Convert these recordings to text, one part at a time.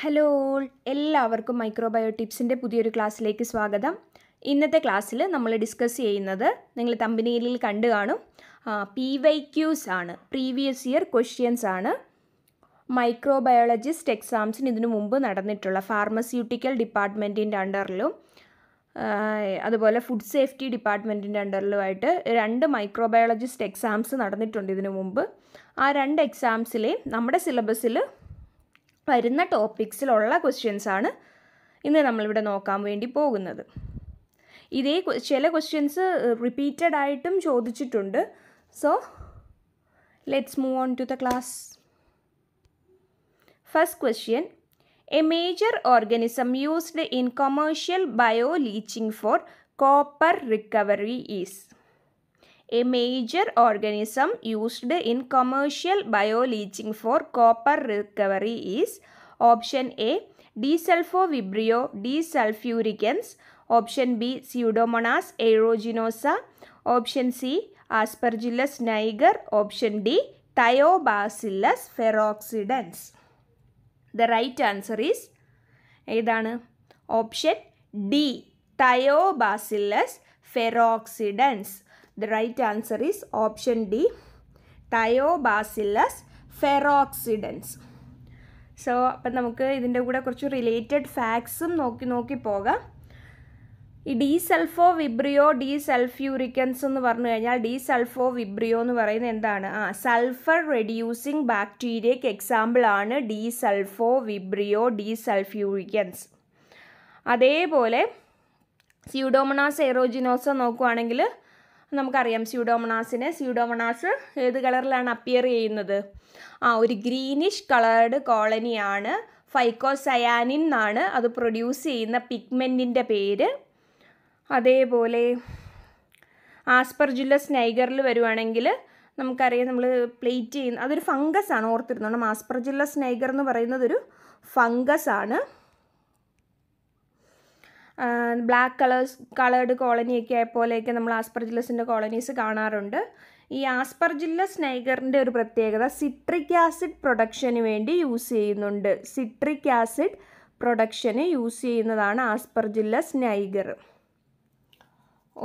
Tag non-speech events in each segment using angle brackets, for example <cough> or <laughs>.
Hello എല്ലാവർക്കും മൈക്രോബയോ ടിപ്സിൻ്റെ പുതിയൊരു ക്ലാസ്സിലേക്ക് സ്വാഗതം ഇന്നത്തെ ക്ലാസ്സിൽ നമ്മൾ ഡിസ്കസ് ചെയ്യുന്നത് നിങ്ങൾ തമ്പിനീരിൽ കണ്ടു കാണും പി വൈ ക്യൂസ് ആണ് പ്രീവിയസ് ഇയർ ക്വസ്റ്റ്യൻസ് ആണ് മൈക്രോബയോളജിസ്റ്റ് എക്സാംസിന് ഇതിനു മുമ്പ് നടന്നിട്ടുള്ള ഫാർമസ്യൂട്ടിക്കൽ ഡിപ്പാർട്ട്മെൻറ്റിൻ്റെ അണ്ടറിലും അതുപോലെ ഫുഡ് സേഫ്റ്റി ഡിപ്പാർട്ട്മെൻറ്റിൻ്റെ അണ്ടറിലുമായിട്ട് രണ്ട് മൈക്രോബയോളജിസ്റ്റ് എക്സാംസ് നടന്നിട്ടുണ്ട് ഇതിനു മുമ്പ് ആ രണ്ട് എക്സാംസിലെയും നമ്മുടെ സിലബസിൽ വരുന്ന ടോപ്പിക്സിലുള്ള ആണ് ഇന്ന് നമ്മളിവിടെ നോക്കാൻ വേണ്ടി പോകുന്നത് ഇതേ ചില ക്വസ്റ്റ്യൻസ് റിപ്പീറ്റഡ് ആയിട്ടും ചോദിച്ചിട്ടുണ്ട് so let's move on to the class first question a major organism used in commercial bioleaching for copper recovery is a major organism used in commercial bioleaching for copper recovery is option A desulfovibrio desulfuricans option B pseudomonas aeruginosa option C aspergillus niger option D thiobacillus ferrooxidans the right answer is option D thiobacillus Thiobacillus The right answer is option D, Thiobacillus ferrooxidans so അപ്പം നമുക്ക് ഇതിൻ്റെ കൂടെ കുറച്ച് related ഫാക്ട്സും നോക്കി നോക്കി പോകാം ഈ Desulfovibrio desulfuricans എന്ന് പറഞ്ഞു കഴിഞ്ഞാൽ ഡി സൾഫോ വിബ്രിയോ എന്ന് പറയുന്നത് എന്താണ് ആ സൾഫർ റെഡ്യൂസിങ് ബാക്ടീരിയക്ക് എക്സാമ്പിൾ ആണ് Desulfovibrio desulfuricans അതേപോലെ സ്യൂഡോമണാസ് എറോജിനോസ നോക്കുവാണെങ്കിൽ നമുക്കറിയാം സ്യൂഡോമണാസിന് സ്യൂഡോമണാസ് ഏത് കളറിലാണ് അപ്പിയർ ചെയ്യുന്നത് ആ ഒരു ഗ്രീനിഷ് കളേർഡ് കോളനിയാണ് ഫൈക്കോസയാനിൻ എന്നാണ് അത് പ്രൊഡ്യൂസ് ചെയ്യുന്ന പിഗ്മെൻറ്റിൻ്റെ പേര് അതേപോലെ ആസ്പർജുലസ് നൈഗറിൽ വരുവാണെങ്കിൽ നമുക്കറിയാം നമ്മൾ പ്ലേറ്റ് ചെയ്യുന്ന അതൊരു ഫംഗസ് ആണ് ഓർത്തിരുന്നോണം ആസ്പർജുലസ് നൈഗർ എന്ന് പറയുന്നത് ഒരു ഫംഗസ് ആണ് ബ്ലാക്ക് കളേഴ്സ് കളേർഡ് കോളനിയൊക്കെ പോലെയൊക്കെ നമ്മൾ ആസ്പർജില്ലസിൻ്റെ കോളനീസ് കാണാറുണ്ട് ഈ ആസ്പർജില്ലസ് നൈഗറിൻ്റെ ഒരു പ്രത്യേകത സിട്രിക് ആസിഡ് പ്രൊഡക്ഷന് വേണ്ടി യൂസ് ചെയ്യുന്നുണ്ട് സിട്രിക് ആസിഡ് പ്രൊഡക്ഷന് യൂസ് ചെയ്യുന്നതാണ് ആസ്പർജില്ലസ് നൈഗർ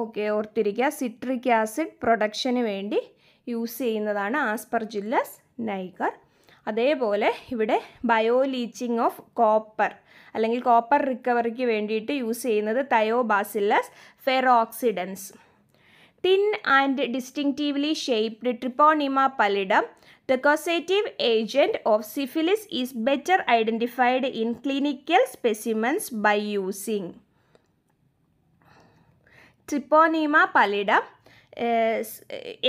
ഓക്കെ ഓർത്തിരിക്കുക സിട്രിക് ആസിഡ് പ്രൊഡക്ഷന് വേണ്ടി യൂസ് ചെയ്യുന്നതാണ് ആസ്പർജില്ലസ് നൈഗർ അതേപോലെ ഇവിടെ ബയോലീച്ചിങ് ഓഫ് കോപ്പർ അല്ലെങ്കിൽ കോപ്പർ റിക്കവറിക്ക് വേണ്ടിയിട്ട് യൂസ് ചെയ്യുന്നത് Thiobacillus ferrooxidans thin and distinctively shaped Treponema pallidum the causative agent of syphilis is better identified in clinical specimens by using Treponema pallidum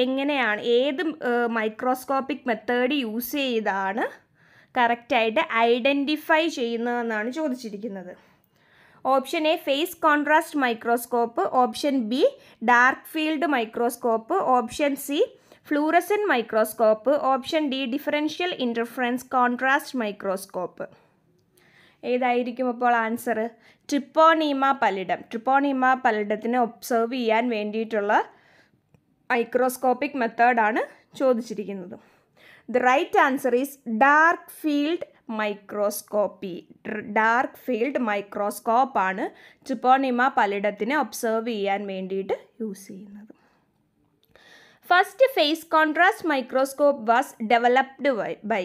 എങ്ങനെയാണ് ഏത് microscopic method use ചെയ്താണ് കറക്റ്റായിട്ട് identify ചെയ്യുന്നതെന്നാണ് ചോദിച്ചിരിക്കുന്നത് option A phase contrast microscope option B dark field microscope option C fluorescence microscope option D differential interference contrast microscope ഏതായിരിക്കും അപ്പോൾ answer ട്രിപ്പോണീമ പലിടം ട്രിപ്പോണീമ പലിഡത്തിനെ observe ചെയ്യാൻ വേണ്ടിയിട്ടുള്ള മൈക്രോസ്കോപ്പിക് മെത്തേഡാണ് ചോദിച്ചിരിക്കുന്നത് the right answer is dark field microscopy dark field microscope ആണ് Treponema പലയിടത്തിനെ observe ചെയ്യാൻ വേണ്ടിയിട്ട് യൂസ് ചെയ്യുന്നത് first phase contrast microscope was developed by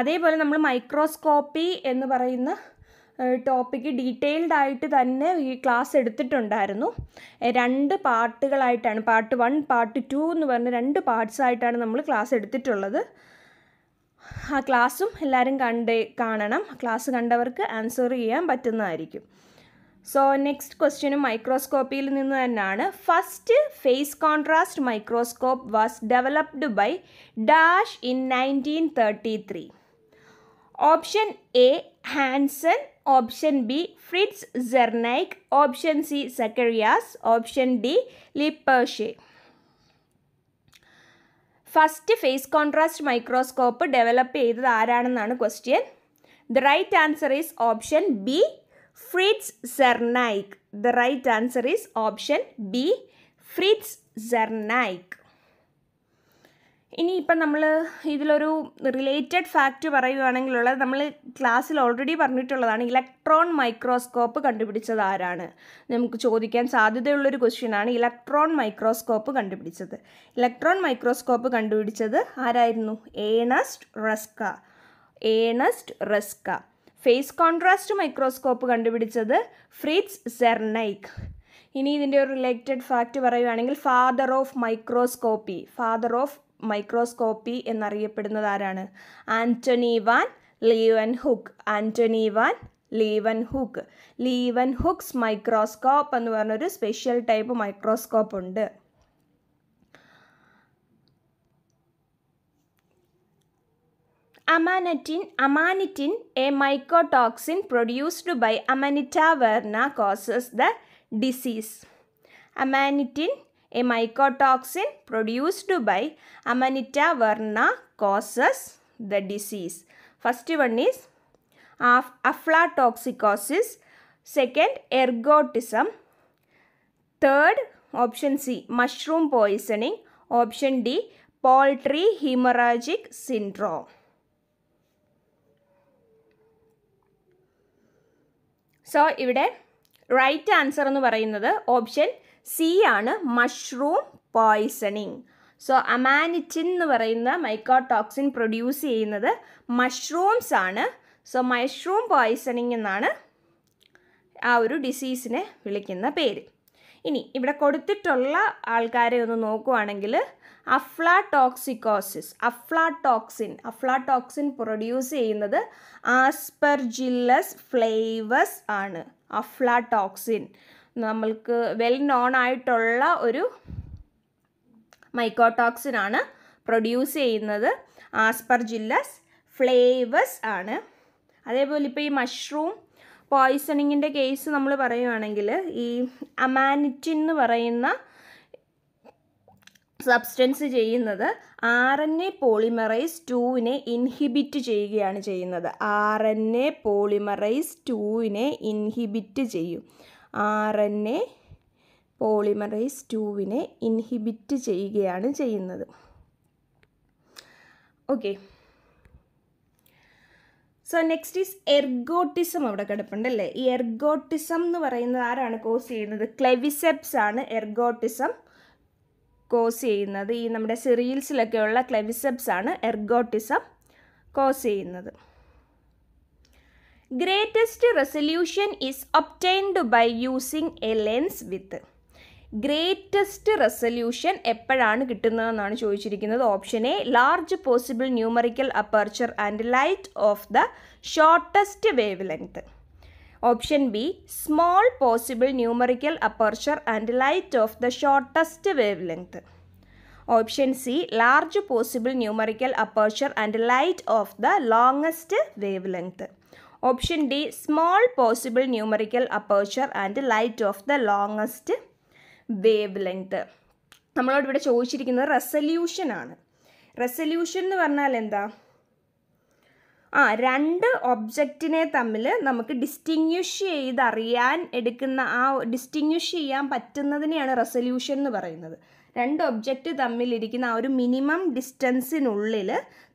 അതേപോലെ നമ്മൾ മൈക്രോസ്കോപ്പി എന്ന് പറയുന്ന ടോപ്പിക്ക് ഡീറ്റെയിൽഡ് ആയിട്ട് തന്നെ ഈ ക്ലാസ് എടുത്തിട്ടുണ്ടായിരുന്നു രണ്ട് പാർട്ടുകളായിട്ടാണ് പാർട്ട് വൺ പാർട്ട് ടു എന്ന് പറഞ്ഞ രണ്ട് പാർട്സ് ആയിട്ടാണ് നമ്മൾ ക്ലാസ് എടുത്തിട്ടുള്ളത് ആ ക്ലാസ്സും എല്ലാവരും കണ്ട് കാണണം ക്ലാസ് കണ്ടവർക്ക് ആൻസർ ചെയ്യാൻ പറ്റുന്നതായിരിക്കും സോ നെക്സ്റ്റ് ക്വസ്റ്റ്യനും മൈക്രോസ്കോപ്പിയിൽ നിന്ന് തന്നെയാണ് first phase contrast microscope was developed by dash in nineteen thirty three option A Hanson option B Frits Zernike option C Zacharias option D Lippershey first phase contrast microscope develop ചെയ്തത് ആരാണെന്നാണ് question the right answer is option B Frits Zernike the right answer is option B Frits Zernike ഇനിയിപ്പം നമ്മൾ ഇതിലൊരു related fact പറയുകയാണെങ്കിലുള്ളത് നമ്മൾ ക്ലാസ്സിൽ already പറഞ്ഞിട്ടുള്ളതാണ് electron microscope കണ്ടുപിടിച്ചത് ആരാണ് നമുക്ക് ചോദിക്കാൻ സാധ്യതയുള്ളൊരു ക്വസ്റ്റ്യനാണ് ഇലക്ട്രോൺ മൈക്രോസ്കോപ്പ് കണ്ടുപിടിച്ചത് ഇലക്ട്രോൺ മൈക്രോസ്കോപ്പ് കണ്ടുപിടിച്ചത് ആരായിരുന്നു Ernst Ruska Ernst Ruska phase contrast microscope കണ്ടുപിടിച്ചത് ഫ്രിറ്റ്സ് സെർനൈക്ക് ഇനി ഇതിൻ്റെ ഒരു റിലേറ്റഡ് ഫാക്റ്റ് പറയുകയാണെങ്കിൽ father of microscopy father of microscopy എന്നറിയപ്പെടുന്നത് ആരാണ് Antonie van Leeuwenhoek Antonie van Leeuwenhoek Leeuwenhoek's microscope എന്ന് പറഞ്ഞൊരു സ്പെഷ്യൽ ടൈപ്പ് മൈക്രോസ്കോപ്പ് ഉണ്ട് amanitin amanitin a mycotoxin produced by Amanita verna causes the disease amanitin a mycotoxin produced by Amanita verna causes the disease first one is aflatoxicosis second ergotism third option C mushroom poisoning option D poultry haemorrhagic syndrome so ഇവിടെ right answer എന്ന് പറയുന്നത് option C ആണ് mushroom poisoning so amanitin എന്ന് പറയുന്ന mycotoxin produce ചെയ്യുന്നത് mushrooms ആണ് so mushroom poisoning എന്നാണ് ആ ഒരു ഡിസീസിനെ വിളിക്കുന്ന പേര് ഇനി ഇവിടെ കൊടുത്തിട്ടുള്ള ആൾക്കാരെ ഒന്ന് നോക്കുവാണെങ്കിൽ അഫ്ലാടോക്സിക്കോസിസ് അഫ്ലാടോക്സിൻ അഫ്ലാടോക്സിൻ പ്രൊഡ്യൂസ് ചെയ്യുന്നത് ആസ്പെർജില്ലസ് ഫ്ലേവസ് ആണ് അഫ്ലാടോക്സിൻ നമ്മൾക്ക് വെൽ നോൺ ആയിട്ടുള്ള ഒരു മൈക്കോടോക്സിനാണ് പ്രൊഡ്യൂസ് ചെയ്യുന്നത് ആസ്പർജില്ലസ് ഫ്ലേവേഴ്സ് ആണ് അതേപോലെ ഇപ്പോൾ ഈ മഷ്റൂം പോയ്സണിങ്ങിൻ്റെ കേസ് നമ്മൾ പറയുകയാണെങ്കിൽ ഈ അമാനിറ്റിൻ എന്ന് പറയുന്ന സബ്സ്റ്റൻസ് ചെയ്യുന്നത് ആർ എൻ എ പോളിമറൈസ് ടൂവിനെ ഇൻഹിബിറ്റ് ചെയ്യുകയാണ് ചെയ്യുന്നത് ആർ എൻ എ പോളിമറൈസ് ടൂവിനെ ഇൻഹിബിറ്റ് ചെയ്യും ആർ എൻ എ പോളിമറൈസ് ടൂവിനെ ഇൻഹിബിറ്റ് ചെയ്യുകയാണ് ചെയ്യുന്നത് okay so next is ergotism അവിടെ കിടപ്പുണ്ടല്ലേ ഈ എർഗോട്ടിസം എന്ന് പറയുന്നത് ആരാണ് കോസ് ചെയ്യുന്നത് ക്ലെവിസെപ്സ് ആണ് എർഗോട്ടിസം കോസ് ചെയ്യുന്നത് ഈ നമ്മുടെ സിറിയൽസിലൊക്കെയുള്ള ക്ലെവിസെപ്സ് ആണ് എർഗോട്ടിസം കോസ് ചെയ്യുന്നത് greatest resolution is obtained by using a lens with greatest resolution eppalaanu kittunnadannu choichirikkunnathu option a large possible numerical aperture and light of the shortest wavelength option b small possible numerical aperture and light of the shortest wavelength option c large possible numerical aperture and light of the longest wavelength option D small possible numerical aperture and light of the longest wavelength നമ്മളോട് ഇവിടെ ചോദിച്ചിരിക്കുന്നത് റെസല്യൂഷനാണ് resolution എന്ന് പറഞ്ഞാൽ എന്താ ആ രണ്ട് ഒബ്ജക്റ്റിനെ തമ്മിൽ നമുക്ക് ഡിസ്റ്റിങ്വിഷ് ചെയ്ത് അറിയാൻ എടുക്കുന്ന ആ ഡിസ്റ്റിങ്വിഷ് ചെയ്യാൻ പറ്റുന്നതിനെയാണ് റെസല്യൂഷൻ എന്ന് പറയുന്നത് രണ്ട് ഒബ്ജക്റ്റ് തമ്മിലിരിക്കുന്ന ആ ഒരു മിനിമം ഡിസ്റ്റൻസിനുള്ളിൽ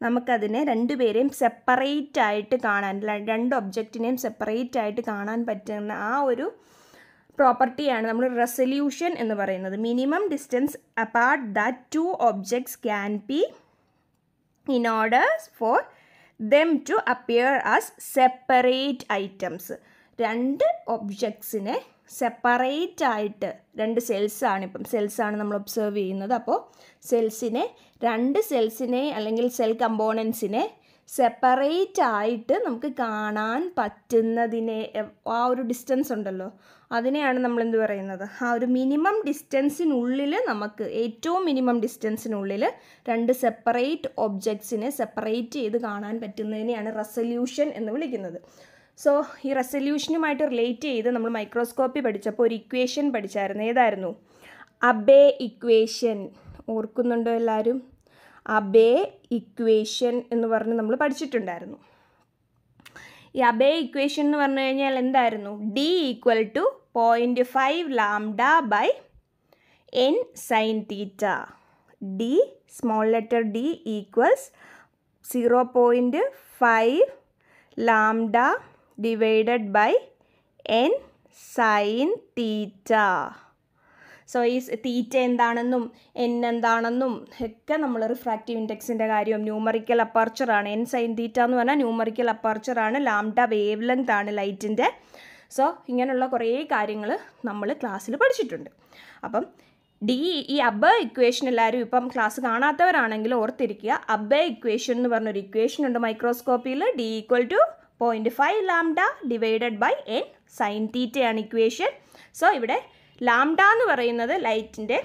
നമുക്കതിനെ രണ്ടുപേരെയും സെപ്പറേറ്റ് ആയിട്ട് കാണാൻ രണ്ട് ഒബ്ജക്റ്റിനെയും സെപ്പറേറ്റ് ആയിട്ട് കാണാൻ പറ്റുന്ന ആ ഒരു പ്രോപ്പർട്ടിയാണ് നമ്മൾ റെസൊല്യൂഷൻ എന്ന് പറയുന്നത് minimum distance apart that two objects can be in order for them to appear as separate items രണ്ട് ഒബ്ജക്ട്സിനെ സെപ്പറേറ്റ് ആയിട്ട് രണ്ട് സെൽസാണ് ഇപ്പം സെൽസാണ് നമ്മൾ ഒബ്സർവ് ചെയ്യുന്നത് അപ്പോൾ സെൽസിനെ രണ്ട് സെൽസിനെ അല്ലെങ്കിൽ സെൽ കമ്പോണൻസിനെ സെപ്പറേറ്റ് ആയിട്ട് നമുക്ക് കാണാൻ പറ്റുന്നതിനെ ആ ഒരു ഡിസ്റ്റൻസ് ഉണ്ടല്ലോ അതിനെയാണ് നമ്മൾ എന്ത് പറയുന്നത് ആ ഒരു മിനിമം ഡിസ്റ്റൻസിനുള്ളിൽ നമുക്ക് ഏറ്റവും മിനിമം ഡിസ്റ്റൻസിനുള്ളിൽ രണ്ട് സെപ്പറേറ്റ് ഒബ്ജക്ട്സിനെ സെപ്പറേറ്റ് ചെയ്ത് കാണാൻ പറ്റുന്നതിനെയാണ് റെസൊല്യൂഷൻ എന്ന് വിളിക്കുന്നത് സോ ഈ റെസൊല്യൂഷനുമായിട്ട് റിലേറ്റ് ചെയ്ത് നമ്മൾ മൈക്രോസ്കോപ്പി പഠിച്ചപ്പോൾ ഒരു ഇക്വേഷൻ പഠിച്ചായിരുന്നു ഏതായിരുന്നു അബേ ഇക്വേഷൻ ഓർക്കുന്നുണ്ടോ എല്ലാവരും അബേ ഇക്വേഷൻ എന്ന് പറഞ്ഞ് നമ്മൾ പഠിച്ചിട്ടുണ്ടായിരുന്നു ഈ അബേ ഇക്വേഷൻ എന്ന് പറഞ്ഞു കഴിഞ്ഞാൽ എന്തായിരുന്നു d equal to point five lambda by n sine theta d small letter d equals zero point five lambda divided by n sin theta. So ഈ തീറ്റ എന്താണെന്നും എൻ എന്താണെന്നും ഒക്കെ നമ്മൾ റിഫ്രാക്റ്റീവ് ഇൻഡെക്സിൻ്റെ കാര്യം ന്യൂമറിക്കൽ അപ്പർച്ചറാണ് എൻ സൈൻ തീറ്റ എന്ന് പറഞ്ഞാൽ ന്യൂമറിക്കൽ അപ്പർച്ചറാണ് ലാംഡ വേവ് ലെങ്ത് ആണ് ലൈറ്റിൻ്റെ സോ ഇങ്ങനെയുള്ള കുറേ കാര്യങ്ങൾ നമ്മൾ ക്ലാസ്സിൽ പഠിച്ചിട്ടുണ്ട് അപ്പം ഡി ഈ അബ ഇക്വേഷൻ എല്ലാവരും ഇപ്പം ക്ലാസ് കാണാത്തവരാണെങ്കിൽ ഓർത്തിരിക്കുക അബ ഇക്വേഷൻ എന്ന് പറഞ്ഞൊരു ഇക്വേഷൻ ഉണ്ട് മൈക്രോസ്കോപ്പിയിൽ d equal to point five lambda divided by n sine തീറ്റയാണ് ഇക്വേഷൻ സോ ഇവിടെ ലാംഡ എന്ന് പറയുന്നത് ലൈറ്റിൻ്റെ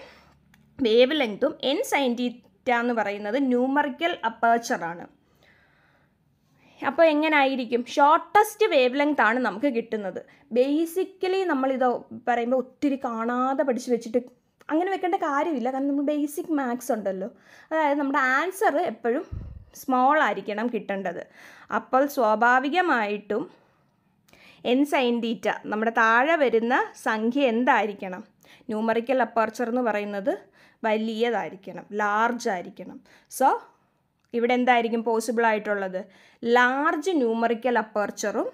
വേവ് ലെങ്തും എൻ സൈൻ തീറ്റ എന്ന് പറയുന്നത് ന്യൂമറിക്കൽ അപ്പേച്ചറാണ് അപ്പോൾ എങ്ങനായിരിക്കും ഷോർട്ടസ്റ്റ് വേവ് ലെങ്ത് ആണ് നമുക്ക് കിട്ടുന്നത് ബേസിക്കലി നമ്മളിത് പറയുമ്പോൾ ഒത്തിരി കാണാതെ പഠിച്ചു വെച്ചിട്ട് അങ്ങനെ വെക്കേണ്ട കാര്യമില്ല കാരണം നമ്മൾ ബേസിക് മാത്സ് ഉണ്ടല്ലോ അതായത് നമ്മുടെ ആൻസർ എപ്പോഴും സ്മോൾ ആയിരിക്കണം കിട്ടേണ്ടത് അപ്പോൾ സ്വാഭാവികമായിട്ടും എൻ സൈൻ തീറ്റ നമ്മുടെ താഴെ വരുന്ന സംഖ്യ എന്തായിരിക്കണം ന്യൂമറിക്കൽ അപ്പർച്ചർ എന്ന് പറയുന്നത് വലിയതായിരിക്കണം ലാർജ് ആയിരിക്കണം സോ ഇവിടെ എന്തായിരിക്കും പോസിബിൾ ആയിട്ടുള്ളത് ലാർജ് ന്യൂമറിക്കൽ അപ്പർച്ചറും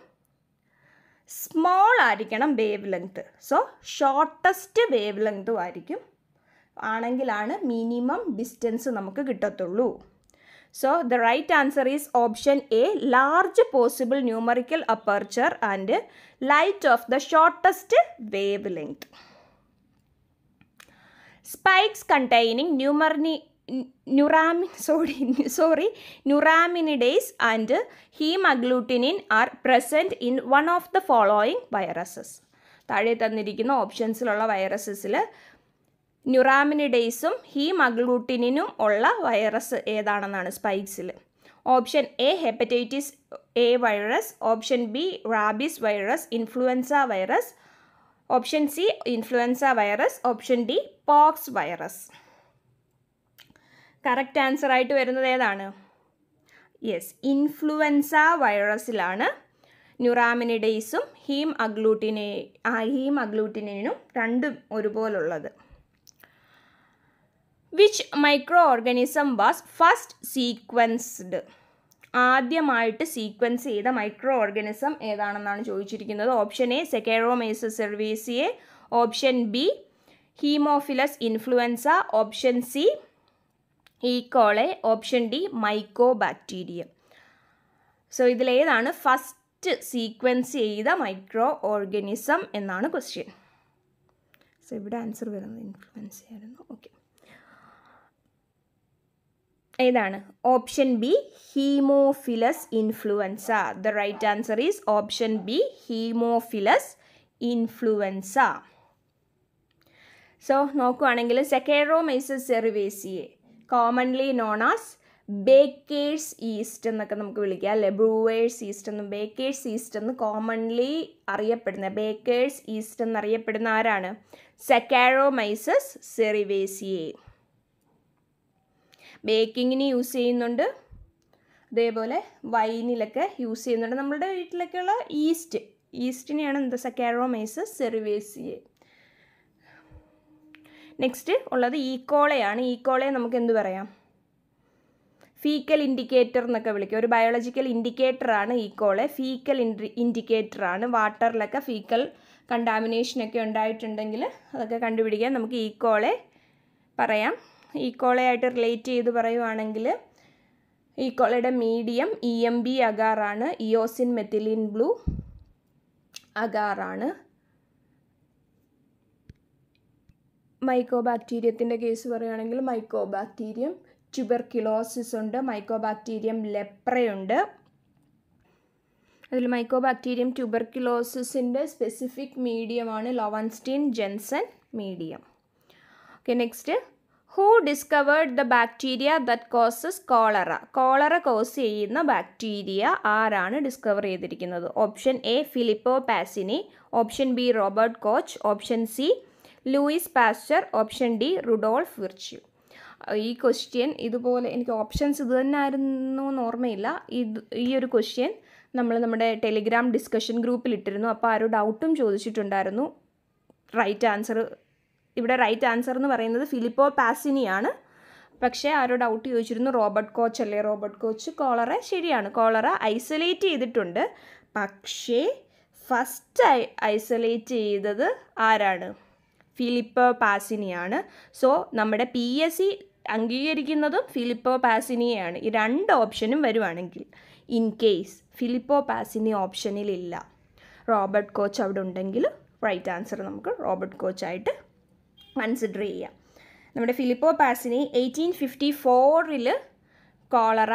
സ്മോൾ ആയിരിക്കണം വേവ് ലെങ്ത് സോ ഷോർട്ടസ്റ്റ് വേവ് ലെങ്ത്തും ആയിരിക്കും ആണെങ്കിലാണ് മിനിമം ഡിസ്റ്റൻസ് നമുക്ക് കിട്ടത്തുള്ളൂ So, the right answer is option A, large possible numerical aperture and light of the shortest wavelength. Spikes containing neuramine, <laughs> sorry, sorry, neuraminidase and hemagglutinin are present in one of the following viruses. options തന്നിരിക്കുന്ന viruses വൈറസസിൽ ന്യൂറാമിനിഡേസും ഹീം ഉള്ള virus ഏതാണെന്നാണ് സ്പൈക്സിൽ option A hepatitis A virus option B rabies virus influenza virus option C influenza virus option D pox virus correct answer ആയിട്ട് വരുന്നത് ഏതാണ് യെസ് ഇൻഫ്ലുവൻസ വൈറസിലാണ് ന്യൂറാമിനിഡേസും ഹീം അഗ്ലൂട്ടിനെ ഹീം അഗ്ലൂട്ടിനും രണ്ടും ഒരുപോലുള്ളത് which microorganism was first sequenced ആദ്യമായിട്ട് സീക്വൻസ് ചെയ്ത മൈക്രോ ഓർഗനിസം ഏതാണെന്നാണ് ചോദിച്ചിരിക്കുന്നത് option A Saccharomyces cerevisiae option B Haemophilus influenzae option C E coli option D mycobacteria so ഇതിലേതാണ് ഫസ്റ്റ് സീക്വൻസ് ചെയ്ത മൈക്രോ ഓർഗനിസം എന്നാണ് ക്വസ്റ്റ്യൻ സോ ഇവിടെ answer വരുന്നത് influenza ആയിരുന്നു ഓക്കെ ഏതാണ് option B Haemophilus influenzae the right answer is option B Haemophilus influenzae so നോക്കുവാണെങ്കിൽ Saccharomyces cerevisiae commonly known as baker's yeast എന്നൊക്കെ നമുക്ക് വിളിക്കാം അല്ലെ ബ്രൂവേഴ്സ് ഈസ്റ്റ് എന്നും ബേക്കേഴ്സ് ഈസ്റ്റ് എന്ന് കോമൺലി അറിയപ്പെടുന്ന ബേക്കേഴ്സ് ഈസ്റ്റ് എന്നറിയപ്പെടുന്ന ആരാണ് സെക്കാരോമൈസസ് സെറിവേസിയേ ബേക്കിങ്ങിന് യൂസ് ചെയ്യുന്നുണ്ട് അതേപോലെ വൈനിലൊക്കെ യൂസ് ചെയ്യുന്നുണ്ട് നമ്മളുടെ വീട്ടിലൊക്കെയുള്ള ഈസ്റ്റ് ഈസ്റ്റിനെയാണ് എന്താ സക്കാരോമൈസ് സെറിവേസിയെ നെക്സ്റ്റ് ഉള്ളത് ഈക്കോളയാണ് ഈക്കോളയെ നമുക്ക് എന്ത് പറയാം ഫീക്കൽ ഇൻഡിക്കേറ്റർ എന്നൊക്കെ വിളിക്കാം ഒരു ബയോളജിക്കൽ ഇൻഡിക്കേറ്ററാണ് ഈക്കോളെ ഫീക്കൽ ഇൻഡിക്കേറ്ററാണ് വാട്ടറിലൊക്കെ ഫീക്കൽ കണ്ടാമിനേഷനൊക്കെ ഉണ്ടായിട്ടുണ്ടെങ്കിൽ അതൊക്കെ കണ്ടുപിടിക്കാൻ നമുക്ക് ഈക്കോളെ പറയാം ഈക്കോളയായിട്ട് റിലേറ്റ് ചെയ്ത് പറയുവാണെങ്കിൽ ഈക്കോളയുടെ മീഡിയം ഇ എം ബി അഗാറാണ് ഇയോസിൻ മെത്തിലിൻ ബ്ലൂ അഗാറാണ് മൈക്കോബാക്ടീരിയത്തിൻ്റെ കേസ് പറയുകയാണെങ്കിൽ മൈക്കോബാക്ടീരിയം കിലോസിസ് ഉണ്ട് മൈക്കോബാക്ടീരിയം ലെപ്രയുണ്ട് അതിൽ മൈക്കോബാക്ടീരിയം ട്യൂബർക്യുലോസിസിൻ്റെ സ്പെസിഫിക് മീഡിയമാണ് Lowenstein Jensen medium okay next who discovered the bacteria that causes cholera cholera cause ചെയ്യുന്ന ബാക്ടീരിയ ആരാണ് ഡിസ്കവർ ചെയ്തിരിക്കുന്നത് option A Filippo Pacini option B Robert Koch option C Louis Pasteur option D Rudolf Virchow ഈ question ഇതുപോലെ എനിക്ക് options ഇത് തന്നെ ആയിരുന്നു എന്ന് ഓർമ്മയില്ല ഇത് ഈ ഒരു ക്വസ്റ്റ്യൻ നമ്മൾ നമ്മുടെ ടെലിഗ്രാം ഡിസ്കഷൻ ഗ്രൂപ്പിൽ ഇട്ടിരുന്നു അപ്പോൾ ആരും ഡൗട്ടും ചോദിച്ചിട്ടുണ്ടായിരുന്നു റൈറ്റ് ആൻസർ ഇവിടെ റൈറ്റ് ആൻസർ എന്ന് പറയുന്നത് ഫിലിപ്പോ പാസിനിയാണ് പക്ഷേ ആരോ ഡൗട്ട് ചോദിച്ചിരുന്നു റോബർട്ട് കോച്ച് അല്ലേ റോബർട്ട് കോച്ച് കോളറ ശരിയാണ് കോളറ ഐസൊലേറ്റ് ചെയ്തിട്ടുണ്ട് പക്ഷേ ഫസ്റ്റ് ഐസൊലേറ്റ് ചെയ്തത് ആരാണ് ഫിലിപ്പോ പാസിനിയാണ് സോ നമ്മുടെ പി എസ് സി അംഗീകരിക്കുന്നതും ഫിലിപ്പോ പാസിനിയാണ് ഈ രണ്ട് ഓപ്ഷനും വരുവാണെങ്കിൽ ഇൻ കേസ് ഫിലിപ്പോ പാസിനി ഓപ്ഷനിലില്ല റോബർട്ട് കോച്ച് അവിടെ ഉണ്ടെങ്കിൽ റൈറ്റ് ആൻസർ നമുക്ക് റോബർട്ട് കോച്ചായിട്ട് കൺസിഡർ ചെയ്യുക നമ്മുടെ ഫിലിപ്പോ പാസിനി എയ്റ്റീൻ ഫിഫ്റ്റി ഫോറിൽ കോളറ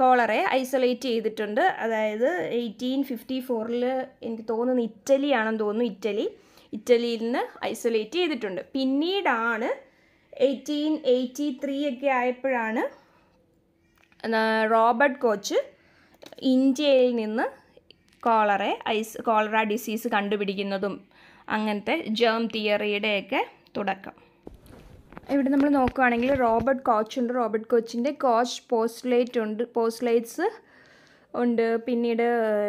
കോളറെ ഐസൊലേറ്റ് ചെയ്തിട്ടുണ്ട് അതായത് എയ്റ്റീൻ ഫിഫ്റ്റി ഫോറിൽ എനിക്ക് തോന്നുന്നു ഇറ്റലിയാണെന്ന് തോന്നുന്നു ഇറ്റലി ഇറ്റലിയിൽ നിന്ന് ഐസൊലേറ്റ് ചെയ്തിട്ടുണ്ട് പിന്നീടാണ് എയ്റ്റീൻ എയ്റ്റി ത്രീ ഒക്കെ ആയപ്പോഴാണ് റോബർട്ട് കോച്ച് ഇന്ത്യയിൽ നിന്ന് കോളറെ ഐസ് കോളറ ഡിസീസ് കണ്ടുപിടിക്കുന്നതും അങ്ങനത്തെ ജേം തിയറിയുടെയൊക്കെ തുടക്കം ഇവിടെ നമ്മൾ നോക്കുകയാണെങ്കിൽ റോബർട്ട് കോച്ച് ഉണ്ട് റോബർട്ട് കോച്ചിൻ്റെ കോച്ച് പോസ്റ്റ്ലേറ്റ് ഉണ്ട് പോസ്റ്റ്ലേറ്റ്സ് ഉണ്ട് പിന്നീട്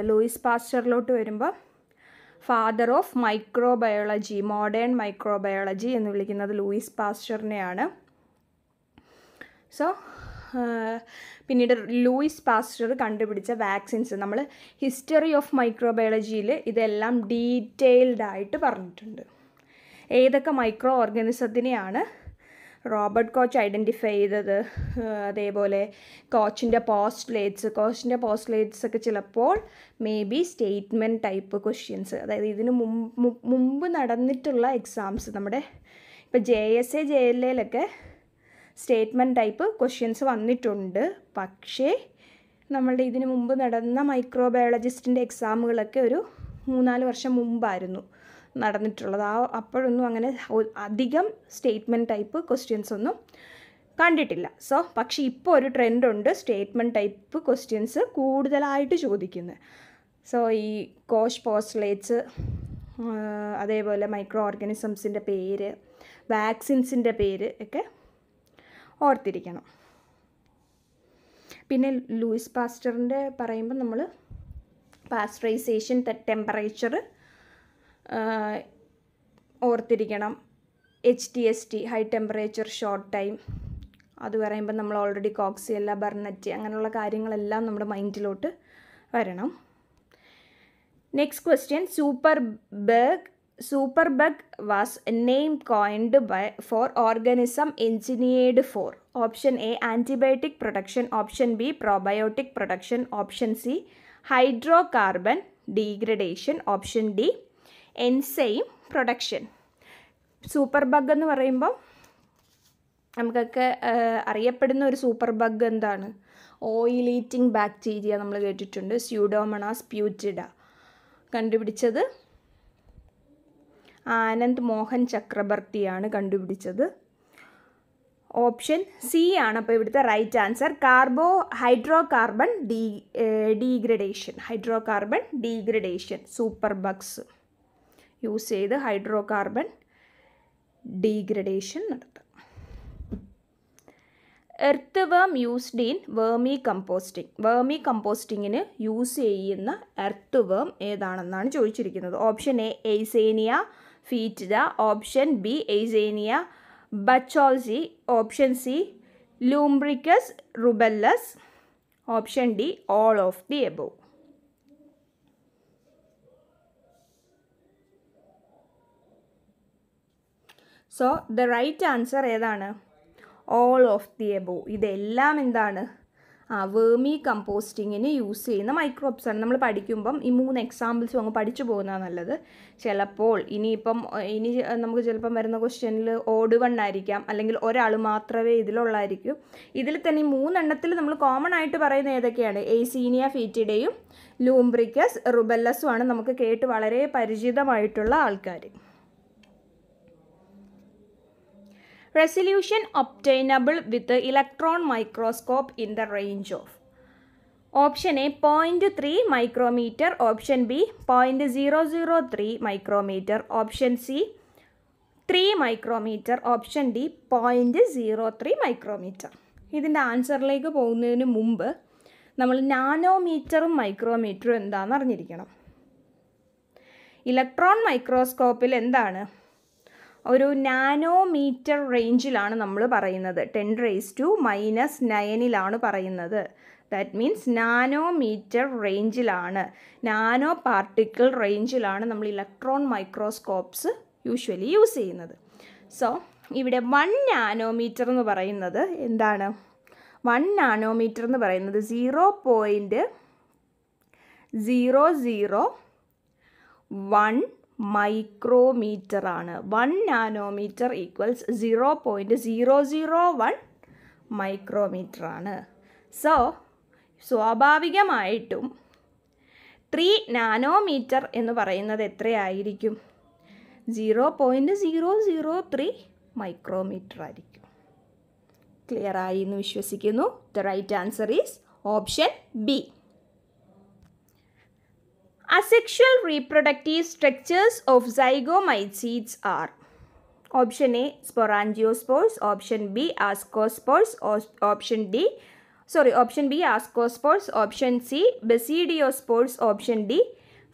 ലൂയിസ് പാസ്റ്ററിലോട്ട് വരുമ്പോൾ father of microbiology modern microbiology എന്ന് വിളിക്കുന്നത് ലൂയിസ് പാസ്റ്ററിനെയാണ് സോ പിന്നീട് ലൂയിസ് പാസ്റ്റർ കണ്ടുപിടിച്ച വാക്സിൻസ് നമ്മൾ ഹിസ്റ്ററി ഓഫ് മൈക്രോബയോളജിയിൽ ഇതെല്ലാം ഡീറ്റെയിൽഡ് ആയിട്ട് പറഞ്ഞിട്ടുണ്ട് ഏതൊക്കെ മൈക്രോ ഓർഗാനിസത്തിനെയാണ് റോബർട്ട് കോച്ച് ഐഡൻറ്റിഫൈ ചെയ്തത് അതേപോലെ കോച്ചിൻ്റെ പോസ്റ്റ്ലേറ്റ്സ് കോച്ചിൻ്റെ പോസ്റ്റ്ലേറ്റ്സ് ഒക്കെ ചിലപ്പോൾ may be statement type questions അതായത് ഇതിന് മുമ്പ് മുമ്പ് നടന്നിട്ടുള്ള എക്സാംസ് നമ്മുടെ ഇപ്പോൾ J S A J L എയിലൊക്കെ സ്റ്റേറ്റ്മെൻറ്റ് ടൈപ്പ് ക്വസ്റ്റ്യൻസ് വന്നിട്ടുണ്ട് പക്ഷേ നമ്മളുടെ ഇതിനു മുമ്പ് നടന്ന മൈക്രോബയോളജിസ്റ്റിൻ്റെ എക്സാമുകളൊക്കെ ഒരു മൂന്നാല് വർഷം മുമ്പായിരുന്നു നടന്നിട്ടുള്ളത് ആ അപ്പോഴൊന്നും അങ്ങനെ അധികം സ്റ്റേറ്റ്മെൻറ്റ് ടൈപ്പ് ക്വസ്റ്റ്യൻസ് ഒന്നും കണ്ടിട്ടില്ല സോ പക്ഷേ ഇപ്പോൾ ഒരു ട്രെൻഡുണ്ട് സ്റ്റേറ്റ്മെൻറ്റ് ടൈപ്പ് ക്വസ്റ്റ്യൻസ് കൂടുതലായിട്ട് ചോദിക്കുന്നത് സോ ഈ കോഷ് പോസ്റ്റ്ലേറ്റ്സ് അതേപോലെ മൈക്രോ ഓർഗാനിസംസിൻ്റെ പേര് വാക്സിൻസിൻ്റെ പേര് ഒക്കെ ഓർത്തിരിക്കണം പിന്നെ ലൂയിസ് പാസ്റ്ററിൻ്റെ പറയുമ്പോൾ നമ്മൾ പാസ്റ്ററൈസേഷൻ ടെമ്പറേച്ചർ ഓർത്തിരിക്കണം H T S T high temperature short time അത് പറയുമ്പോൾ നമ്മൾ ഓൾറെഡി കോക്സിയല്ല ബർണറ്റ് അങ്ങനെയുള്ള കാര്യങ്ങളെല്ലാം നമ്മുടെ മൈൻഡിലോട്ട് വരണം next question superbug superbug was a name coined by for organism engineered for option A antibiotic production option B probiotic production option C hydrocarbon degradation option D enzyme production superbug എന്ന് പറയുമ്പോൾ നമുക്കൊക്കെ അറിയപ്പെടുന്ന ഒരു superbug എന്താണ് oil eating bacteria നമ്മൾ കേട്ടിട്ടുണ്ട് Pseudomonas പ്യൂറ്റിഡ കണ്ടുപിടിച്ചത് ആനന്ദ് മോഹൻ ചക്രവർത്തിയാണ് കണ്ടുപിടിച്ചത് ഓപ്ഷൻ സി ആണ് അപ്പോൾ ഇവിടുത്തെ right answer carbo hydrocarbon de degradation hydrocarbon degradation superbugs use ചെയ്ത് ഹൈഡ്രോ കാർബൺ ഡീഗ്രഡേഷൻ നടത്തും earthworm used in vermicomposting വേമി കമ്പോസ്റ്റിങ്ങിന് യൂസ് ചെയ്യുന്ന എർത്ത് വേം ഏതാണെന്നാണ് ചോദിച്ചിരിക്കുന്നത് option A Eisenia fetida option B Eisenia bucholzi option C Lumbricus rubellus option D all of the above so the right answer ഏതാണ് all of the above ഇതെല്ലാം എന്താണ് വേമി കമ്പോസ്റ്റിങ്ങിന് use ചെയ്യുന്ന മൈക്രോബ്സാണ് നമ്മൾ പഠിക്കുമ്പം ഈ മൂന്ന് എക്സാമ്പിൾസും അങ്ങ് പഠിച്ചു പോകുന്നതാണ് നല്ലത് ചിലപ്പോൾ ഇനിയിപ്പം ഇനി നമുക്ക് ചിലപ്പം വരുന്ന ക്വസ്റ്റ്യനിൽ ഓട് വണ്ണായിരിക്കാം അല്ലെങ്കിൽ ഒരാൾ മാത്രമേ ഇതിലുള്ളായിരിക്കും ഇതിൽ തന്നെ ഈ മൂന്നെണ്ണത്തിൽ നമ്മൾ കോമൺ ആയിട്ട് പറയുന്ന ഏതൊക്കെയാണ് എയ്സീനിയ ഫീറ്റിഡേയും ലൂംബ്രിക്കസ് ആണ് നമുക്ക് കേട്ട് വളരെ പരിചിതമായിട്ടുള്ള ആൾക്കാർ resolution obtainable with electron microscope in the range of option A point three micrometre option B point zero zero three micrometre option C three micrometre option D point zero three micrometre ഇതിൻ്റെ ആൻസറിലേക്ക് പോകുന്നതിന് മുമ്പ് നമ്മൾ നാനോമീറ്ററും മൈക്രോമീറ്ററും എന്താണെന്ന് അറിഞ്ഞിരിക്കണം electron മൈക്രോസ്കോപ്പിൽ എന്താണ് ഒരു nanometre റേഞ്ചിലാണ് നമ്മൾ പറയുന്നത് ടെൻ റേസ് ടു മൈനസ് നയനിലാണ് പറയുന്നത് ദാറ്റ് മീൻസ് നാനോമീറ്റർ റേഞ്ചിലാണ് നാനോ പാർട്ടിക്കിൾ റേഞ്ചിലാണ് നമ്മൾ ഇലക്ട്രോൺ മൈക്രോസ്കോപ്സ് യൂഷ്വലി യൂസ് ചെയ്യുന്നത് സോ ഇവിടെ വൺ നാനോമീറ്റർ എന്ന് പറയുന്നത് എന്താണ് വൺ നാനോമീറ്റർ എന്ന് പറയുന്നത് zero point zero zero one micrometre ആണ് one nanometre equals zero point zero zero one micrometre ആണ് സോ സ്വാഭാവികമായിട്ടും ത്രീ നാനോമീറ്റർ എന്ന് പറയുന്നത് എത്രയായിരിക്കും zero point zero zero three micrometre ആയിരിക്കും ക്ലിയർ ആയി എന്ന് വിശ്വസിക്കുന്നു the right answer is option B Asexual reproductive structures of zygomycetes are Option A sporangiospores, option B ascospores, option D sorry option B ascospores, option C basidiospores, option D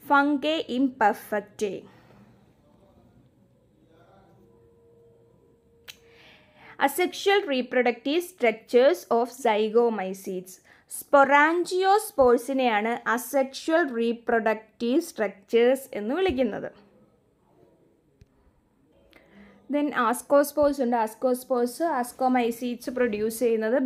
fungi imperfecte. asexual reproductive structures of zygomycetes. സ്പോഴ്സിനെയാണ് asexual reproductive structures എന്ന് വിളിക്കുന്നത് then ascospores ഉണ്ട് ascospores ascomycetes produce ചെയ്യുന്നത്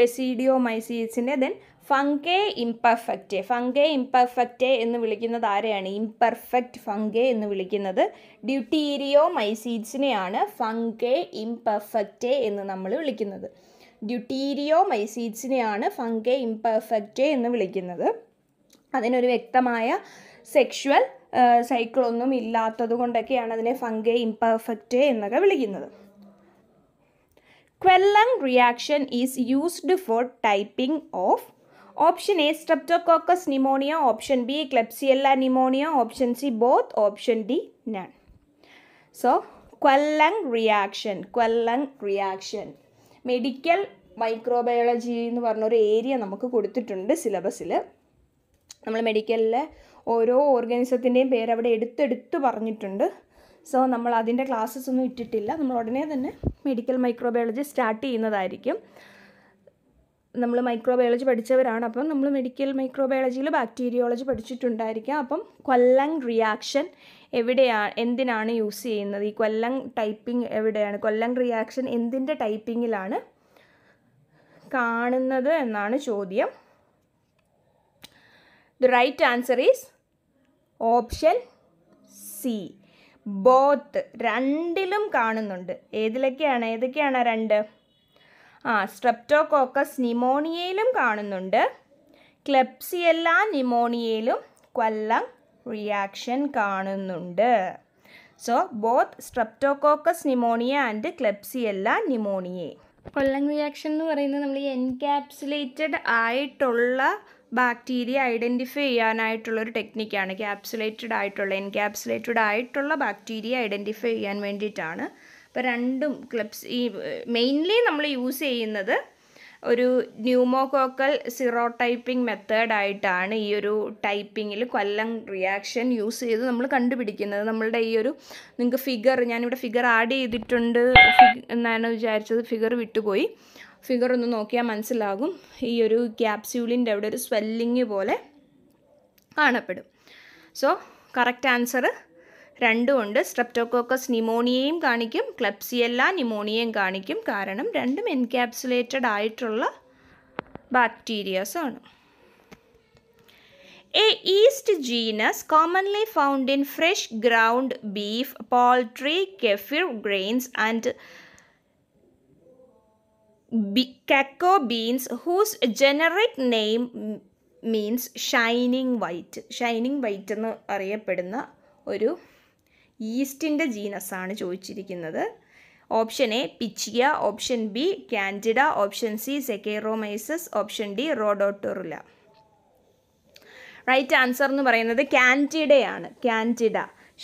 ബെസീഡിയോ മൈസീഡ്സിൻ്റെ then fungi imperfect fungi imperfect എന്ന് വിളിക്കുന്നത് ആരെയാണ് ഇംപെർഫെക്റ്റ് ഫങ്കേ എന്ന് വിളിക്കുന്നത് ഡ്യൂട്ടീരിയോ മൈസീഡ്സിനെയാണ് ഫങ്കേ ഇംപെർഫെക്റ്റ് എന്ന് നമ്മൾ വിളിക്കുന്നത് ഡ്യൂട്ടീരിയോ മൈസീഡ്സിനെയാണ് ഫംഗെ ഇംപെർഫെക്റ്റ് എന്ന് വിളിക്കുന്നത് അതിനൊരു വ്യക്തമായ സെക്ഷുവൽ സൈക്കിളൊന്നും ഇല്ലാത്തത് കൊണ്ടൊക്കെയാണ് അതിനെ ഫംഗെ ഇംപെർഫെക്റ്റ് എന്നൊക്കെ വിളിക്കുന്നത് quellung reaction is used for typing of option A streptococcus pneumoniae option B klebsiella pneumoniae option C both option D none so quellung reaction quellung reaction medical microbiology എന്ന് പറഞ്ഞൊരു area നമുക്ക് കൊടുത്തിട്ടുണ്ട് സിലബസിൽ നമ്മൾ മെഡിക്കലിലെ ഓരോ ഓർഗാനിസത്തിൻ്റെയും പേര് അവിടെ എടുത്തെടുത്ത് പറഞ്ഞിട്ടുണ്ട് സോ നമ്മൾ അതിൻ്റെ ക്ലാസ്സസ് ഒന്നും ഇട്ടിട്ടില്ല നമ്മൾ ഉടനെ തന്നെ മെഡിക്കൽ മൈക്രോബയോളജി സ്റ്റാർട്ട് ചെയ്യുന്നതായിരിക്കും നമ്മൾ മൈക്രോബയോളജി പഠിച്ചവരാണ് അപ്പം നമ്മൾ മെഡിക്കൽ മൈക്രോബയോളജിയിൽ ബാക്ടീരിയോളജി പഠിച്ചിട്ടുണ്ടായിരിക്കാം അപ്പം കൊല്ലങ് റിയാക്ഷൻ എവിടെയാണ് എന്തിനാണ് യൂസ് ചെയ്യുന്നത് ഈ കൊല്ലം ടൈപ്പിംഗ് എവിടെയാണ് കൊല്ലം റിയാക്ഷൻ എന്തിൻ്റെ ടൈപ്പിങ്ങിലാണ് കാണുന്നത് എന്നാണ് ചോദ്യം the right answer is option C both രണ്ടിലും കാണുന്നുണ്ട് ഏതിലൊക്കെയാണ് ഏതൊക്കെയാണ് രണ്ട് ആ സ്ട്രെപ്റ്റോകോക്കസ് നിമോണിയയിലും കാണുന്നുണ്ട് ക്ലെപ്സിയെല്ലാം നിമോണിയയിലും കൊല്ലം റിയാക്ഷൻ കാണുന്നുണ്ട് so both streptococcus pneumoniae and klebsiella pneumoniae quellung reaction എന്ന് പറയുന്നത് നമ്മൾ ഈ എൻകാപ്സുലേറ്റഡ് ആയിട്ടുള്ള ബാക്ടീരിയ ഐഡൻറ്റിഫൈ ചെയ്യാനായിട്ടുള്ളൊരു ഒരു ടെക്നിക്കാണ് ക്യാപ്സുലേറ്റഡ് ആയിട്ടുള്ള എൻകാപ്സുലേറ്റഡ് ആയിട്ടുള്ള ബാക്ടീരിയ ഐഡൻറ്റിഫൈ ചെയ്യാൻ വേണ്ടിയിട്ടാണ് അപ്പോൾ രണ്ടും ക്ലബ്സ് ഈ മെയിൻലി നമ്മൾ യൂസ് ചെയ്യുന്നത് ഒരു ന്യൂമോകോക്കൽ സിറോ ടൈപ്പിംഗ് മെത്തേഡായിട്ടാണ് ഈ ഒരു ടൈപ്പിങ്ങിൽ കൊല്ലം റിയാക്ഷൻ യൂസ് ചെയ്ത് നമ്മൾ കണ്ടുപിടിക്കുന്നത് നമ്മളുടെ ഈ ഒരു നിങ്ങൾക്ക് ഫിഗർ ഞാനിവിടെ ഫിഗർ ആഡ് ചെയ്തിട്ടുണ്ട് എന്നാണ് വിചാരിച്ചത് ഫിഗർ വിട്ടുപോയി ഫിഗർ ഒന്ന് നോക്കിയാൽ മനസ്സിലാകും ഈ ഒരു ക്യാപ്സ്യൂളിൻ്റെ അവിടെ ഒരു സ്വെല്ലിങ് പോലെ കാണപ്പെടും സോ കറക്റ്റ് ആൻസർ രണ്ടും ഉണ്ട് സ്ട്രെപ്റ്റോകോക്കസ് ന്യൂമോണിയയും കാണിക്കും ക്ലബ്സിയല്ല ന്യൂമോണിയയും കാണിക്കും കാരണം രണ്ടും എൻകാപ്സുലേറ്റഡ് ആയിട്ടുള്ള ബാക്ടീരിയാസാണ് A yeast genus commonly found in fresh ground beef poultry kefir grains and B cacao beans whose generic name means shining white shining white എന്ന് അറിയപ്പെടുന്ന ഒരു ഈസ്റ്റിൻ്റെ ജീനസാണ് ചോദിച്ചിരിക്കുന്നത് option A pichia option B candida option C saccharomyces option D rhodotorula right answer എന്ന് പറയുന്നത് കാൻറ്റിഡയാണ് candida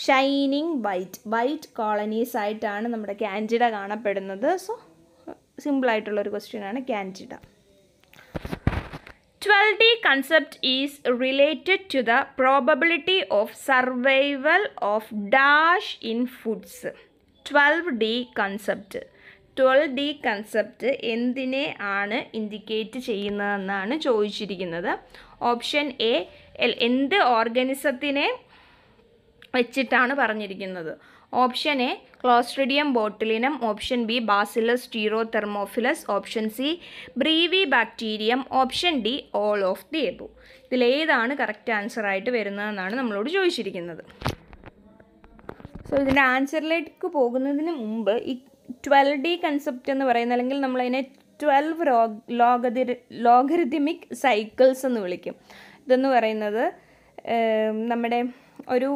shining white white colonies ആയിട്ടാണ് നമ്മുടെ കാൻറ്റിഡ കാണപ്പെടുന്നത് സോ സിമ്പിളായിട്ടുള്ളൊരു ആണ് candida 12D concept is related to the probability of survival of dash in foods. 12D concept. 12D concept എന്തിനെ ആണ് ഇൻഡിക്കേറ്റ് ചെയ്യുന്നതെന്നാണ് ചോദിച്ചിരിക്കുന്നത് ഓപ്ഷൻ എ എന്ത് ഓർഗനിസത്തിനെ വെച്ചിട്ടാണ് പറഞ്ഞിരിക്കുന്നത് option A clostridium botulinum option B bacillus thermophilus option C brevibacterium option D all of the above ഇതിലേതാണ് correct ആൻസറായിട്ട് വരുന്നതെന്നാണ് നമ്മളോട് ചോദിച്ചിരിക്കുന്നത് സോ ഇതിൻ്റെ ആൻസറിലേക്ക് പോകുന്നതിന് മുമ്പ് ഈ ട്വൽവ് ഡി കൺസെപ്റ്റ് എന്ന് പറയുന്ന അല്ലെങ്കിൽ നമ്മളതിനെ ട്വൽവ് ലോകതി ലോഗരിഥമിക് സൈക്കിൾസ് എന്ന് വിളിക്കും ഇതെന്ന് പറയുന്നത് നമ്മുടെ ഒരു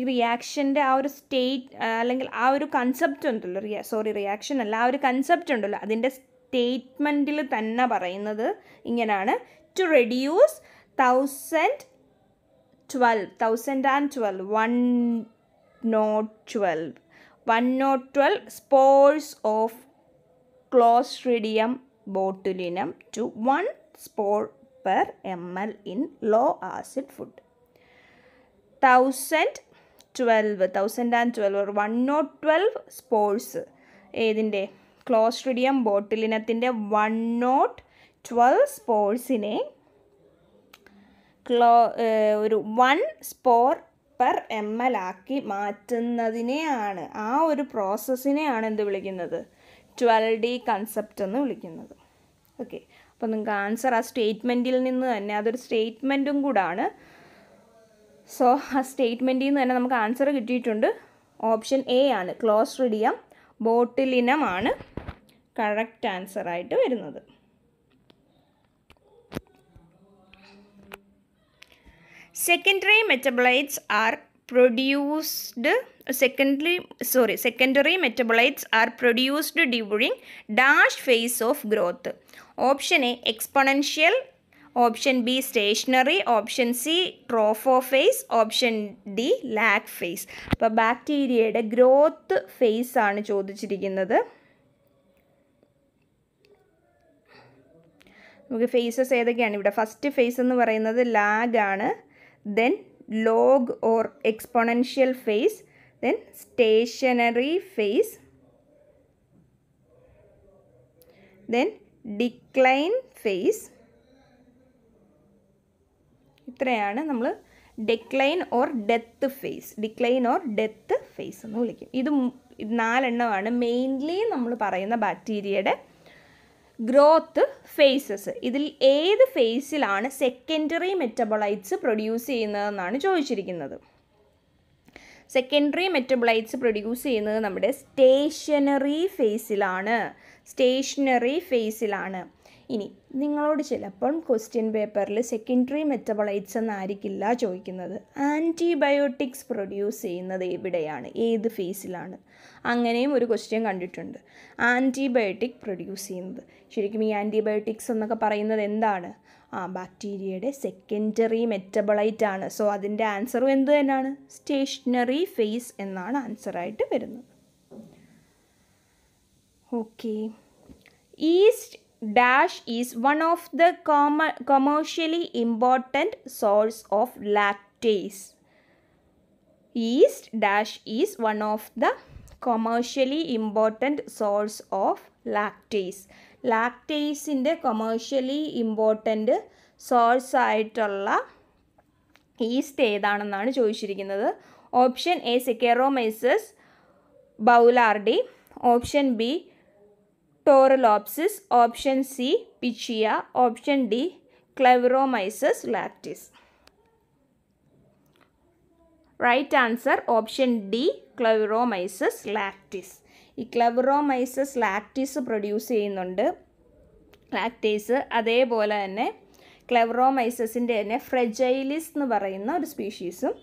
ഈ റിയാക്ഷൻ്റെ ആ ഒരു സ്റ്റേറ്റ് അല്ലെങ്കിൽ ആ ഒരു കൺസെപ്റ്റ് ഉണ്ടല്ലോ റിയ സോറി റിയാക്ഷൻ അല്ല ആ ഒരു കൺസെപ്റ്റ് ഉണ്ടല്ലോ അതിൻ്റെ സ്റ്റേറ്റ്മെൻറ്റിൽ തന്നെ പറയുന്നത് ഇങ്ങനെയാണ് to reduce thousand twelve thousand and twelve one not twelve one not twelve spores of clostridium botulinum to one spore per M L in low acid food thousand twelve thousand and twelve one not twelve spores ഏതിൻ്റെ clostridium ബോട്ടിലിനത്തിൻ്റെ one not twelve സ്പോർസിനെ ക്ലോ ഒരു one spore per M L ആക്കി മാറ്റുന്നതിനെയാണ് ആ ഒരു പ്രോസസ്സിനെയാണ് എന്ത് വിളിക്കുന്നത് ട്വൽ ഡി കൺസെപ്റ്റ് എന്ന് വിളിക്കുന്നത് ഓക്കെ അപ്പോൾ നിങ്ങൾക്ക് ആൻസർ ആ സ്റ്റേറ്റ്മെൻറ്റിൽ നിന്ന് തന്നെ അതൊരു സ്റ്റേറ്റ്മെൻറ്റും കൂടാണ് സോ ആ സ്റ്റേറ്റ്മെൻറ്റിൽ നിന്ന് തന്നെ നമുക്ക് ആൻസർ കിട്ടിയിട്ടുണ്ട് ഓപ്ഷൻ എ ആണ് ക്ലോസ് റിഡിയം ബോട്ടിലിനമാണ് കറക്റ്റ് ആൻസറായിട്ട് വരുന്നത് secondary metabolites are produced secondary sorry secondary metabolites are produced during dash phase of growth option A exponential option B stationary option C trophophase option D lag phase അപ്പോൾ ബാക്ടീരിയയുടെ growth phase ആണ് ചോദിച്ചിരിക്കുന്നത് നമുക്ക് faces ഏതൊക്കെയാണ് ഇവിടെ first phase എന്ന് പറയുന്നത് lag ആണ് then log or exponential phase then stationary phase then decline phase ഇത്രയാണ് നമ്മൾ decline or death phase decline or death phase എന്ന് വിളിക്കും ഇത് നാലെണ്ണമാണ് മെയിൻലി നമ്മൾ പറയുന്ന ബാക്ടീരിയയുടെ ഗ്രോത്ത് ഫേസസ് ഇതിൽ ഏത് ഫേസിലാണ് സെക്കൻഡറി മെറ്റബോളൈറ്റ്സ് പ്രൊഡ്യൂസ് ചെയ്യുന്നതെന്നാണ് ചോദിച്ചിരിക്കുന്നത് സെക്കൻഡറി മെറ്റബോളൈറ്റ്സ് പ്രൊഡ്യൂസ് ചെയ്യുന്നത് നമ്മുടെ സ്റ്റേഷനറി ഫേസിലാണ് സ്റ്റേഷനറി ഫേസിലാണ് ഇനി നിങ്ങളോട് ചിലപ്പോൾ ക്വസ്റ്റ്യൻ പേപ്പറിൽ സെക്കൻഡറി മെറ്റബോളൈറ്റ്സ് എന്നായിരിക്കില്ല ചോദിക്കുന്നത് ആൻറ്റിബയോട്ടിക്സ് പ്രൊഡ്യൂസ് ചെയ്യുന്നത് എവിടെയാണ് ഏത് ഫേസിലാണ് അങ്ങനെയും ഒരു ക്വസ്റ്റ്യൻ കണ്ടിട്ടുണ്ട് ആൻറ്റിബയോട്ടിക് പ്രൊഡ്യൂസ് ചെയ്യുന്നത് ശരിക്കും ഈ ആൻറ്റിബയോട്ടിക്സ് എന്നൊക്കെ പറയുന്നത് എന്താണ് ആ ബാക്ടീരിയയുടെ സെക്കൻഡറി മെറ്റബോളൈറ്റ് ആണ് സോ അതിൻ്റെ ആൻസറും എന്ത് തന്നെയാണ് സ്റ്റേഷനറി ഫേസ് എന്നാണ് ആൻസറായിട്ട് വരുന്നത് okay yeast dash is one of the com commercially important source of lactase. Yeast dash is one of the commercially important source of lactase. lactase ലാക്ടേസിൻ്റെ commercially important സോഴ്സ് ആയിട്ടുള്ള yeast ഏതാണെന്നാണ് choichirikkunnathu option a saccharomyces boulardii option b torulopsis option C pichia option D kluyveromyces lactis right answer option D kluyveromyces lactis ഈ kluyveromyces ലാക്റ്റിസ് produce ചെയ്യുന്നുണ്ട് lactase അതേപോലെ തന്നെ ക്ലവറോമൈസസിൻ്റെ തന്നെ ഫ്രെജൈലിസ് എന്ന് പറയുന്ന ഒരു സ്പീഷീസും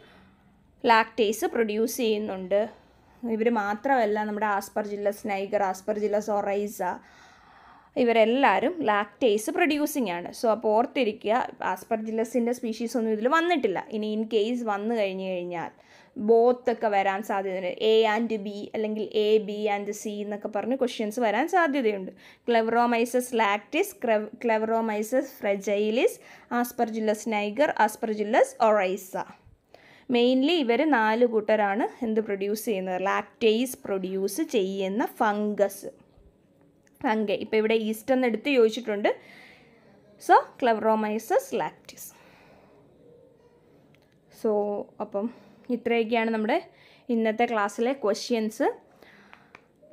ലാക്റ്റേസ് പ്രൊഡ്യൂസ് ചെയ്യുന്നുണ്ട് ഇവർ മാത്രമല്ല നമ്മുടെ ആസ്പർജില്ല സ്നൈഗർ ആസ്പർജില്ല സൊറൈസ ഇവരെല്ലാവരും ലാക്ടേസ് പ്രൊഡ്യൂസിങ് ആണ് സോ അപ്പോൾ ഓർത്തിരിക്കുക ആസ്പർജില്ലസിൻ്റെ സ്പീഷീസ് ഒന്നും ഇതിൽ വന്നിട്ടില്ല ഇനി ഇൻ കേസ് വന്നു കഴിഞ്ഞു കഴിഞ്ഞാൽ ബോത്തൊക്കെ വരാൻ സാധ്യതയുണ്ട് എ ആൻഡ് ബി അല്ലെങ്കിൽ എ ബി ആൻഡ് സി എന്നൊക്കെ പറഞ്ഞ് ക്വസ്റ്റ്യൻസ് വരാൻ സാധ്യതയുണ്ട് kluyveromyces lactis kluyveromyces fragilis aspergillus niger aspergillus oryzae mainly ഇവർ നാല് കൂട്ടരാണ് എന്ത് പ്രൊഡ്യൂസ് ചെയ്യുന്നത് ലാക്ടേസ് പ്രൊഡ്യൂസ് ചെയ്യുന്ന ഫംഗസ് ഫംഗെ ഇപ്പോൾ ഇവിടെ ഈസ്റ്റ് എന്ന് എടുത്ത് ചോദിച്ചിട്ടുണ്ട് സോ ക്ലവറോമൈസസ് ലാക്റ്റിസ് സോ അപ്പം ഇത്രയൊക്കെയാണ് നമ്മുടെ ഇന്നത്തെ ക്ലാസ്സിലെ ക്വസ്റ്റ്യൻസ്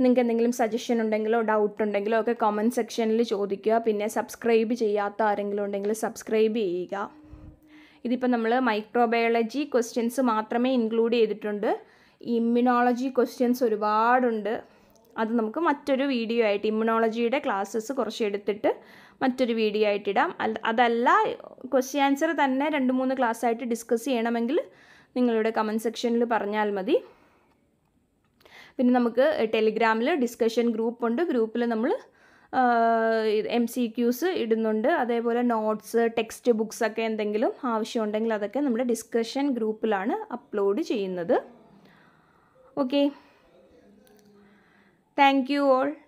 നിങ്ങൾക്ക് എന്തെങ്കിലും സജഷൻ ഉണ്ടെങ്കിലോ ഡൗട്ട് ഉണ്ടെങ്കിലോ ഒക്കെ കമൻറ്റ് സെക്ഷനിൽ ചോദിക്കുക പിന്നെ സബ്സ്ക്രൈബ് ചെയ്യാത്ത ആരെങ്കിലും ഉണ്ടെങ്കിൽ സബ്സ്ക്രൈബ് ചെയ്യുക ഇതിപ്പോൾ നമ്മൾ മൈക്രോബയോളജി ക്വസ്റ്റ്യൻസ് മാത്രമേ ഇൻക്ലൂഡ് ചെയ്തിട്ടുണ്ട് ഇമ്മ്യൂണോളജി ക്വസ്റ്റ്യൻസ് ഒരുപാടുണ്ട് അത് നമുക്ക് മറ്റൊരു വീഡിയോ ആയിട്ട് ഇമ്മ്യൂണോളജിയുടെ ക്ലാസ്സസ് കുറച്ച് എടുത്തിട്ട് മറ്റൊരു വീഡിയോ ആയിട്ട് ഇടാം അതല്ല ക്വസ്റ്റ്യൻ ആൻസർ തന്നെ രണ്ട് മൂന്ന് ക്ലാസ് ആയിട്ട് ഡിസ്കസ് ചെയ്യണമെങ്കിൽ നിങ്ങളുടെ കമൻറ്റ് സെക്ഷനിൽ പറഞ്ഞാൽ മതി പിന്നെ നമുക്ക് ടെലിഗ്രാമിൽ ഡിസ്കഷൻ ഗ്രൂപ്പുണ്ട് ഗ്രൂപ്പിൽ നമ്മൾ എം സി ക്യൂസ് ഇടുന്നുണ്ട് അതേപോലെ നോട്ട്സ് ടെക്സ്റ്റ് ബുക്സ് ഒക്കെ എന്തെങ്കിലും ആവശ്യമുണ്ടെങ്കിൽ അതൊക്കെ നമ്മുടെ ഡിസ്കഷൻ ഗ്രൂപ്പിലാണ് അപ്ലോഡ് ചെയ്യുന്നത് ഓക്കെ താങ്ക് യു ഓൾ